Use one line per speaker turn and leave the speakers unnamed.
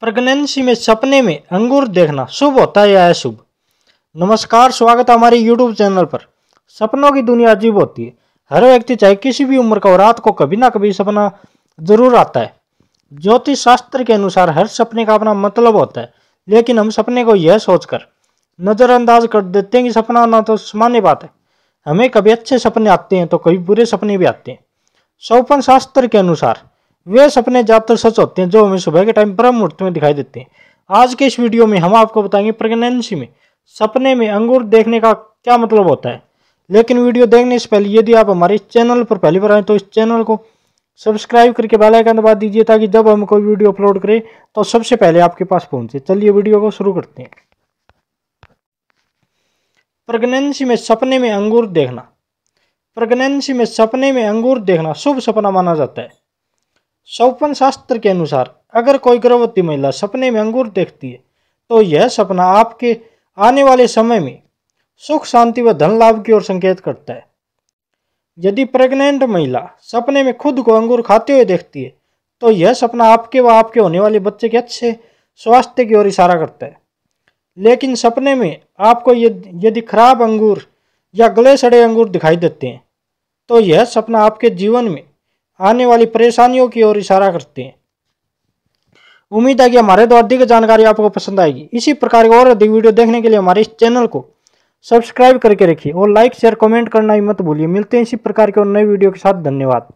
pregnancy में सपने में अंगूर देखना शुभ होता है या अशुभ नमस्कार स्वागत है हमारे यूट्यूब चैनल पर सपनों की दुनिया अजीब होती है हर व्यक्ति चाहे किसी भी उम्र का हो रात को कभी ना कभी सपना जरूर आता है ज्योतिष शास्त्र के अनुसार हर सपने का अपना मतलब होता है लेकिन हम सपने को यह सोचकर नज़रअंदाज कर देते हैं कि सपना ना तो सामान्य बात है हमें कभी अच्छे सपने आते हैं तो कभी बुरे सपने भी आते हैं सौपन शास्त्र के अनुसार वे सपने ज़्यादातर सच होते हैं जो हमें सुबह के टाइम ब्रह्म मुहूर्त में दिखाई देते हैं आज के इस वीडियो में हम आपको बताएंगे प्रेगनेंसी में सपने में अंगूर देखने का क्या मतलब होता है लेकिन वीडियो देखने से पहले यदि आप हमारे चैनल पर पहली बार आए तो इस चैनल को सब्सक्राइब करके बेल आइकन दबा दीजिए ताकि जब हम कोई वीडियो अपलोड करें तो सबसे पहले आपके पास पहुंचे चलिए वीडियो को शुरू करते हैं प्रेगनेंसी में सपने में अंगूर देखना प्रेगनेंसी में सपने में अंगूर देखना शुभ सपना माना जाता है सौपन शास्त्र के अनुसार अगर कोई गर्भवती महिला सपने में अंगूर देखती है तो यह सपना आपके आने वाले समय में सुख शांति व धन लाभ की ओर संकेत करता है यदि प्रेग्नेंट महिला सपने में खुद को अंगूर खाते हुए देखती है तो यह सपना आपके व आपके होने वाले बच्चे के अच्छे स्वास्थ्य की ओर इशारा करता है लेकिन सपने में आपको यदि खराब अंगूर या गले सड़े अंगूर दिखाई देते हैं तो यह सपना आपके जीवन में आने वाली परेशानियों की ओर इशारा करते हैं उम्मीद है कि हमारे द्वारा तो दी जानकारी आपको पसंद आएगी इसी प्रकार की और अधिक वीडियो देखने के लिए हमारे इस चैनल को सब्सक्राइब करके रखिए और लाइक शेयर कमेंट करना ही मत भूलिए मिलते हैं इसी प्रकार के और नए वीडियो के साथ धन्यवाद